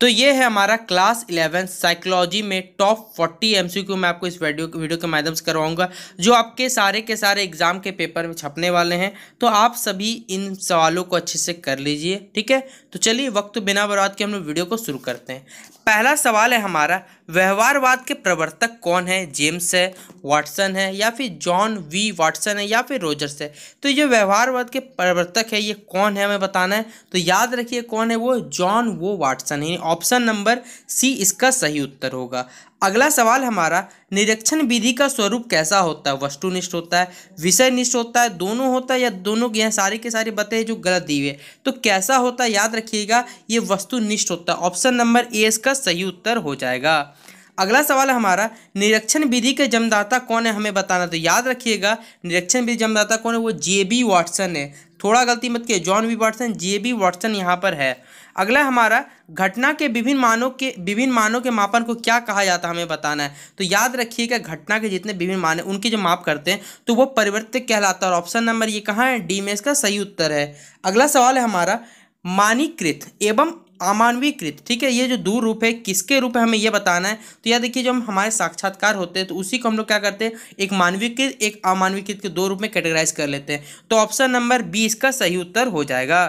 तो ये है हमारा क्लास इलेवन साइकोलॉजी में टॉप फोर्टी एमसीक्यू मैं आपको इस वीडियो वीडियो के माध्यम से करवाऊंगा जो आपके सारे के सारे एग्जाम के पेपर में छपने वाले हैं तो आप सभी इन सवालों को अच्छे से कर लीजिए ठीक है तो चलिए वक्त बिना बर्बाद के हम लोग वीडियो को शुरू करते हैं पहला सवाल है हमारा व्यवहारवाद के प्रवर्तक कौन है जेम्स है वाटसन है या फिर जॉन वी वाटसन है या फिर रोजर्स है तो ये व्यवहारवाद के प्रवर्तक है ये कौन है हमें बताना है तो याद रखिए कौन है वो जॉन वो वाटसन है ऑप्शन नंबर सी इसका सही उत्तर होगा अगला सवाल हमारा निरीक्षण विधि का स्वरूप कैसा होता है वस्तुनिष्ठ होता है विषय निष्ठ होता है दोनों होता है या दोनों के यहाँ सारे के सारे बातें जो गलत दी हुए तो कैसा होता है याद रखिएगा ये वस्तुनिष्ठ होता है ऑप्शन नंबर ए इसका सही उत्तर हो जाएगा अगला सवाल है हमारा निरीक्षण विधि के जन्मदाता कौन है हमें बताना तो याद रखिएगा निरीक्षण विधि जन्मदाता कौन है वो जे बी वाटसन है थोड़ा गलती मत किए John B Watson J B Watson यहाँ पर है अगला हमारा घटना के विभिन्न मानों के विभिन्न मानों के मापन को क्या कहा जाता है हमें बताना है तो याद रखिएगा घटना के जितने विभिन्न मान हैं उनके जो माप करते हैं तो वो परिवर्तित कहलाता है और ऑप्शन नंबर ये कहाँ है डी में इसका सही उत्तर है अगला सवाल है हमारा मानीकृत एवं अमानवीकृत ठीक है ये जो दूर रूप है किसके रूप है हमें ये बताना है तो यह देखिए जब हम हमारे साक्षात्कार होते हैं तो उसी को हम लोग क्या करते हैं एक मानवीकृत एक अमानवीकृत के दो रूप में कैटेगराइज कर लेते हैं तो ऑप्शन नंबर बी इसका सही उत्तर हो जाएगा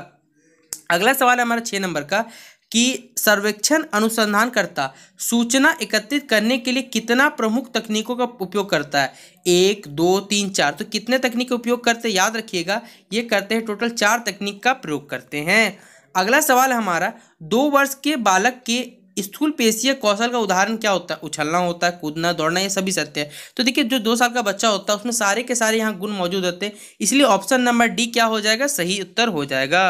अगला सवाल है हमारा छः नंबर का कि सर्वेक्षण अनुसंधानकर्ता सूचना एकत्रित करने के लिए कितना प्रमुख तकनीकों का उपयोग करता है एक दो तीन चार तो कितने तकनीक का उपयोग करते हैं याद रखिएगा ये करते हैं टोटल चार तकनीक का प्रयोग करते हैं अगला सवाल हमारा दो वर्ष के बालक के स्थूल पेशीय कौशल का उदाहरण क्या होता है उछलना होता है कूदना दौड़ना ये सभी सत्य है तो देखिए जो दो साल का बच्चा होता है उसमें सारे के सारे यहाँ गुण मौजूद होते हैं इसलिए ऑप्शन नंबर डी क्या हो जाएगा सही उत्तर हो जाएगा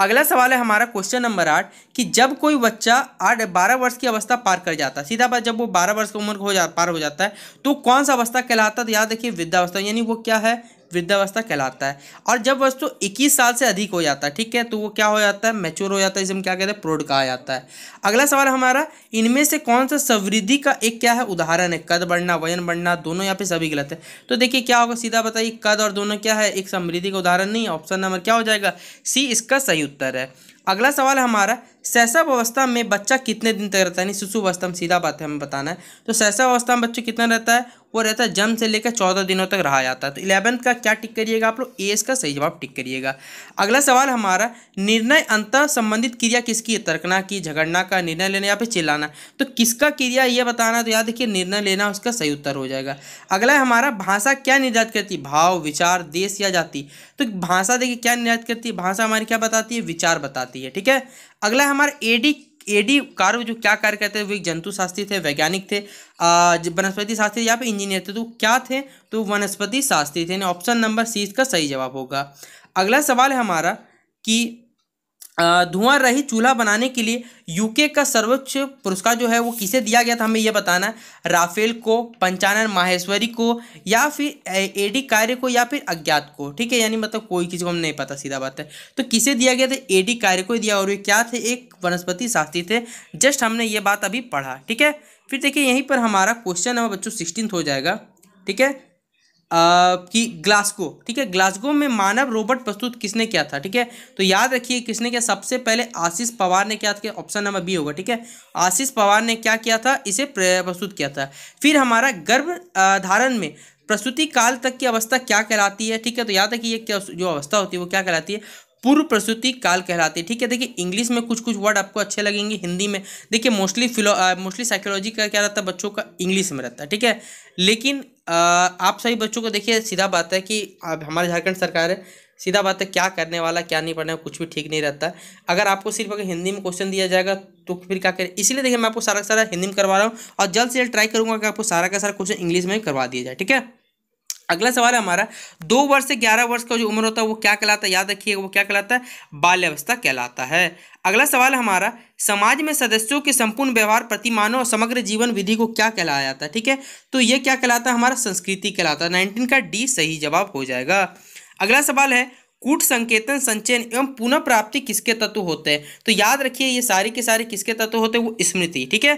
अगला सवाल है हमारा क्वेश्चन नंबर आठ कि जब कोई बच्चा आठ बारह वर्ष की अवस्था पार कर जाता है सीधा बात जब वो बारह वर्ष की उम्र हो जा पार हो जाता है तो कौन सा अवस्था कहलाता है तो याद रखिए वृद्धावस्था यानी वो क्या है वृद्धावस्था कहलाता है और जब वस्तु इक्कीस 21 साल से अधिक हो जाता है ठीक है तो वो क्या हो जाता है मैच्योर हो जाता है इसे हम क्या कहते हैं प्रोड कहा जाता है अगला सवाल हमारा इनमें से कौन सा संवृद्धि का एक क्या है उदाहरण है कद बढ़ना वजन बढ़ना दोनों यहाँ पे सभी गलत है तो देखिए क्या होगा सीधा बताइए कद और दोनों क्या है एक समृद्धि का उदाहरण नहीं ऑप्शन नंबर क्या हो जाएगा सी इसका सही उत्तर है अगला सवाल हमारा शैशव अवस्था में बच्चा कितने दिन तक रहता है यानी शिशु अवस्था में सीधा बात है हमें बताना है तो शैशव अवस्था में बच्चा कितना रहता है वो रहता है जन्म से लेकर चौदह दिनों तक रहा जाता है तो इलेवंथ का क्या टिक करिएगा आप लोग ए इसका सही जवाब टिक करिएगा अगला सवाल हमारा निर्णय अंत संबंधित क्रिया किसकी है तर्कना की झगड़ना का निर्णय लेना या फिर चिल्लाना तो किसका क्रिया ये बताना तो याद देखिए निर्णय लेना उसका सही उत्तर हो जाएगा अगला हमारा भाषा क्या निर्धारित करती है भाव विचार देश या जाति तो भाषा देखिए क्या निर्धारित करती है भाषा हमारी क्या बताती है विचार बताती है ठीक है अगला हमारा एडी एडी कार्व जो क्या कार्य करते थे वो एक जंतु शास्त्री थे वैज्ञानिक थे वनस्पति शास्त्री या फिर इंजीनियर थे तो क्या थे तो वनस्पति शास्त्री थे ऑप्शन नंबर सी इसका सही जवाब होगा अगला सवाल है हमारा कि धुआं रही चूल्हा बनाने के लिए यूके का सर्वोच्च पुरस्कार जो है वो किसे दिया गया था हमें यह बताना है राफेल को पंचानन माहेश्वरी को या फिर एडी कार्य को या फिर अज्ञात को ठीक है यानी मतलब कोई किसी को हम नहीं पता सीधा बात है तो किसे दिया गया था एडी कार्य को दिया और ये क्या थे एक वनस्पति शास्त्री थे जस्ट हमने ये बात अभी पढ़ा ठीक है फिर देखिए यहीं पर हमारा क्वेश्चन है बच्चों सिक्सटीन हो जाएगा ठीक है कि ग्लास्को ठीक है ग्लास्को में मानव रोबोट प्रस्तुत किसने किया था ठीक है तो याद रखिए किसने किया सबसे पहले आशीष पवार ने क्या था ऑप्शन नंबर बी होगा ठीक है आशीष पवार ने क्या किया था इसे प्रस्तुत किया था फिर हमारा गर्भ धारण में प्रस्तुति काल तक की अवस्था क्या कहलाती है ठीक है तो याद रखिए ये क्या जो अवस्था होती है वो क्या कहलाती है पूर्व प्रस्तुति काल कहलाती है ठीक है देखिए इंग्लिश में कुछ कुछ वर्ड आपको अच्छे लगेंगे हिंदी में देखिए मोस्टली फिलो मोस्टली साइकोलॉजी का क्या रहता है बच्चों का इंग्लिश में रहता है ठीक है लेकिन आप सभी बच्चों को देखिए सीधा बात है कि अब हमारे झारखंड सरकार है सीधा बात है क्या करने वाला क्या नहीं पढ़ने वाला कुछ भी ठीक नहीं रहता है अगर आपको सिर्फ अगर हिंदी में क्वेश्चन दिया जाएगा तो फिर क्या करें इसलिए देखिए मैं आपको सारा का सारा हिंदी में करवा रहा हूँ और जल्द से जल्द ट्राई करूँगा कि आपको सारा का सारा क्वेश्चन इंग्लिश में करवा दिया जाए ठीक है अगला सवाल है हमारा दो वर्ष से ग्यारह वर्ष का जो उम्र होता है वो क्या कहलाता है याद रखिएगा वो क्या कहलाता है बाल्यावस्था कहलाता है अगला सवाल हमारा समाज में सदस्यों के संपूर्ण व्यवहार प्रतिमानों और समग्र जीवन विधि को क्या कहलाया जाता है ठीक है तो ये क्या कहलाता है हमारा संस्कृति कहलाता है नाइनटीन का डी सही जवाब हो जाएगा अगला सवाल है कूट संकेतन संचयन एवं पुनः प्राप्ति किसके तत्व होते हैं तो याद रखिए ये सारे के सारे किसके तत्व होते हैं वो स्मृति ठीक है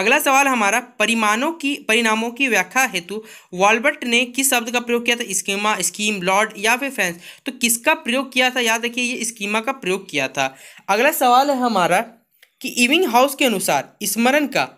अगला सवाल हमारा परिमाणों की परिणामों की व्याख्या हेतु वॉलबर्ट ने किस शब्द का प्रयोग किया था स्कीमा स्कीम लॉर्ड या फिर फैंस तो किसका प्रयोग किया था याद रखिए ये स्कीमा का प्रयोग किया था अगला सवाल है हमारा कि इविंग हाउस के अनुसार स्मरण का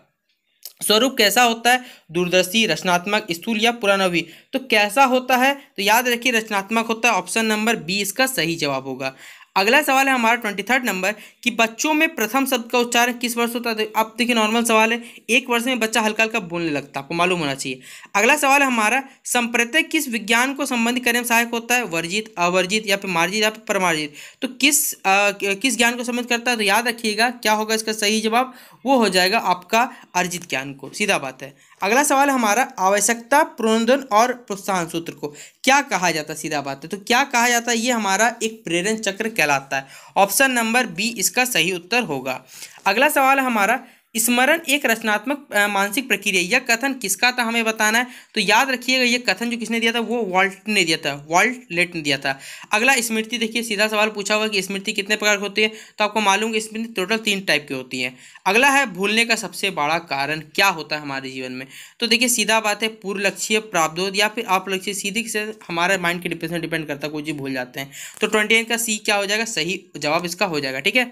स्वरूप कैसा होता है दूरदर्शी रचनात्मक स्थूल या पुरानवी तो कैसा होता है तो याद रखिए रचनात्मक होता है ऑप्शन नंबर बी इसका सही जवाब होगा अगला सवाल है हमारा ट्वेंटी थर्ड नंबर कि बच्चों में प्रथम शब्द का उच्चारण किस वर्ष होता है अब देखिए नॉर्मल सवाल है एक वर्ष में बच्चा हल्का हल्का बोलने लगता है आपको मालूम होना चाहिए अगला सवाल है हमारा संप्रत्य किस विज्ञान को संबंधित करने में सहायक होता है वर्जित अवर्जित या फिर मार्जित या फिर परमार्जित तो किस आ, किस ज्ञान को संबंधित करता है तो याद रखिएगा क्या होगा इसका सही जवाब वो हो जाएगा आपका अर्जित ज्ञान को सीधा बात है अगला सवाल हमारा आवश्यकता प्रबंधन और प्रोत्साहन सूत्र को क्या कहा जाता है सीधा बात है तो क्या कहा जाता है ये हमारा एक प्रेरण चक्र कहलाता है ऑप्शन नंबर बी इसका सही उत्तर होगा अगला सवाल हमारा स्मरण एक रचनात्मक मानसिक प्रक्रिया यह कथन किसका था हमें बताना है तो याद रखिएगा यह कथन जो किसने दिया था वो वॉल्ट ने दिया था वॉल्ट लेट ने दिया था अगला स्मृति देखिए सीधा सवाल पूछा हुआ कि स्मृति कितने प्रकार की होती है तो आपको मालूम कि स्मृति टोटल तीन टाइप की होती है अगला है भूलने का सबसे बड़ा कारण क्या होता है हमारे जीवन में तो देखिए सीधा बात है पूर्व लक्ष्य प्राप्त या फिर आप लक्ष्य सीधे से हमारे माइंड के डिप्रेशन डिपेंड करता है कुछ भूल जाते हैं तो ट्वेंटी का सी क्या हो जाएगा सही जवाब इसका हो जाएगा ठीक है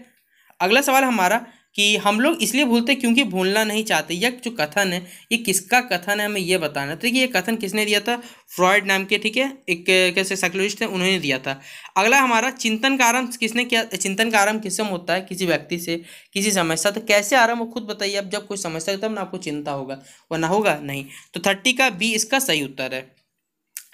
अगला सवाल हमारा कि हम लोग इसलिए भूलते क्योंकि भूलना नहीं चाहते यह जो कथन है ये किसका कथन है हमें यह बताना है तो ये कथन किसने दिया था फ्रॉयड नाम के ठीक है एक कैसे साइकोलॉजिस्ट है उन्होंने दिया था अगला हमारा चिंतन का आरंभ किसने किया चिंतन का आरंभ किससे होता है किसी व्यक्ति से किसी समस्या तो कैसे आरंभ खुद बताइए अब जब कोई समस्या तब ना आपको चिंता होगा वरना होगा नहीं तो थर्टी का बी इसका सही उत्तर है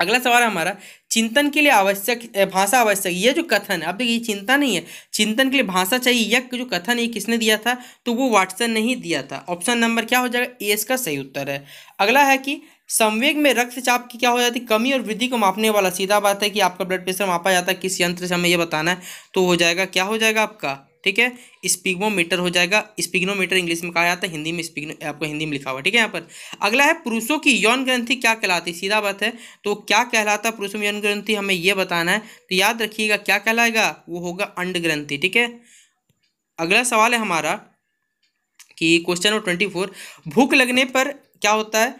अगला सवाल हमारा चिंतन के लिए आवश्यक भाषा आवश्यक ये जो कथन है अब देखिए चिंता नहीं है चिंतन के लिए भाषा चाहिए यह जो कथन ये किसने दिया था तो वो वाटसन ने ही दिया था ऑप्शन नंबर क्या हो जाएगा ए इसका सही उत्तर है अगला है कि संवेग में रक्तचाप की क्या हो जाती है कमी और वृद्धि को मापने वाला सीधा बात है कि आपका ब्लड प्रेशर मापा जाता है किस यंत्र से हमें यह बताना है तो हो जाएगा क्या हो जाएगा आपका ठीक है स्पिग्मोमीटर हो जाएगा स्पिग्नोमीटर इंग्लिश में कहा जाता है हिंदी में स्पिग्नो आपको हिंदी में लिखा हुआ ठीक है यहाँ पर अगला है पुरुषों की यौन ग्रंथि क्या कहलाती सीधा बात है तो क्या कहलाता है पुरुषों में यौन ग्रंथि हमें यह बताना है तो याद रखिएगा क्या कहलाएगा वो होगा अंड ग्रंथि ठीक है अगला सवाल है हमारा कि क्वेश्चन नंबर ट्वेंटी फोर भूख लगने पर क्या होता है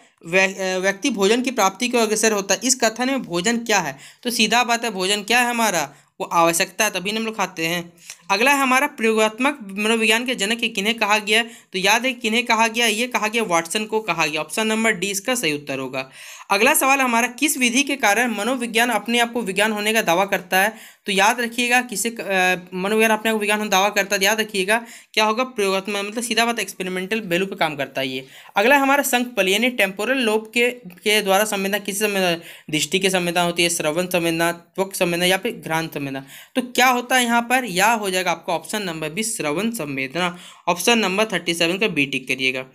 व्यक्ति भोजन की प्राप्ति को अग्रसर होता है इस कथन में भोजन क्या है तो सीधा बात है भोजन क्या है हमारा वो आवश्यकता है तभी हम लोग खाते हैं अगला है हमारा प्रयोगात्मक मनोविज्ञान के जनक किन्हें कहा गया तो याद है किन्हें कहा गया ये कहा गया वाटसन को कहा गया ऑप्शन नंबर डी इसका सही उत्तर होगा अगला सवाल हमारा किस विधि के कारण मनोविज्ञान अपने आप को विज्ञान होने का दावा करता है तो याद रखिएगा किसे मनोविज्ञान अपने विज्ञान हम दावा करता है तो याद रखिएगा क्या होगा प्रयोगात्मक मतलब सीधा बात एक्सपेरिमेंटल वैल्यू पर काम करता है ये अगला हमारा पल यानी टेम्पोरल लोब के के द्वारा संवेदना किसी संवेदना दृष्टि के संवेदना होती है श्रवण संवेदना त्वक संवेदना या फिर घ्रांत संवेदना तो क्या होता है यहाँ पर या हो जाएगा आपका ऑप्शन नंबर बी श्रवण संवेदना ऑप्शन नंबर थर्टी सेवन का बी टिक करिएगा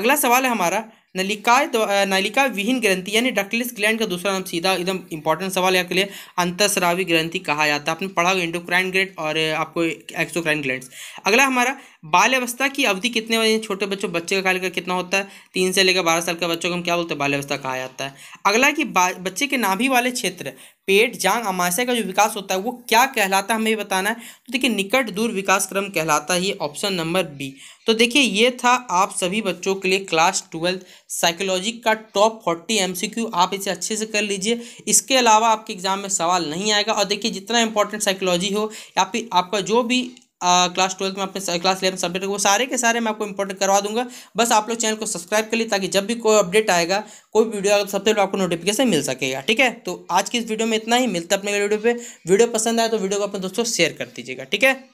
अगला सवाल है हमारा नलिकाए नलिका विहीन ग्रंथि यानी डकलिस ग्लैंड का दूसरा नाम सीधा एकदम इंपॉर्टेंट सवाल है आपके लिए अंतस्रावी ग्रंथि कहा जाता है आपने पढ़ा इंडोक्राइन ग्रेड और आपको एक्सोक्राइन ग्लैंड अगला हमारा बाल्यावस्था की अवधि कितने बजे छोटे बच्चों बच्चे का का कितना होता है तीन से लेकर बारह साल के बच्चों को हम क्या बोलते हैं बाल्यावस्था कहा जाता है अगला कि बच्चे के नाभि वाले क्षेत्र पेट जांग अमाशय का जो विकास होता है वो क्या कहलाता है हमें बताना है तो देखिए निकट दूर विकास क्रम कहलाता है ये ऑप्शन नंबर बी तो देखिए ये था आप सभी बच्चों के लिए क्लास ट्वेल्थ साइकोलॉजी का टॉप फोर्टी एमसीक्यू आप इसे अच्छे से कर लीजिए इसके अलावा आपके एग्जाम में सवाल नहीं आएगा और देखिए जितना इंपॉर्टेंट साइकोलॉजी हो या फिर आपका जो भी क्लास ट्वेल्थ में अपने क्लास इलेवन सब्जेक्ट वो सारे के सारे मैं आपको इंपॉर्टेंट करवा दूंगा बस आप लोग चैनल को सब्सक्राइब कर लिए ताकि जब भी कोई अपडेट आएगा कोई वीडियो आएगा तो सबसे पहले आपको नोटिफिकेशन मिल सकेगा ठीक है तो आज की इस वीडियो में इतना ही मिलता है अपने वीडियो पर वीडियो पसंद आए तो वीडियो को अपने दोस्तों शेयर कर दीजिएगा ठीक है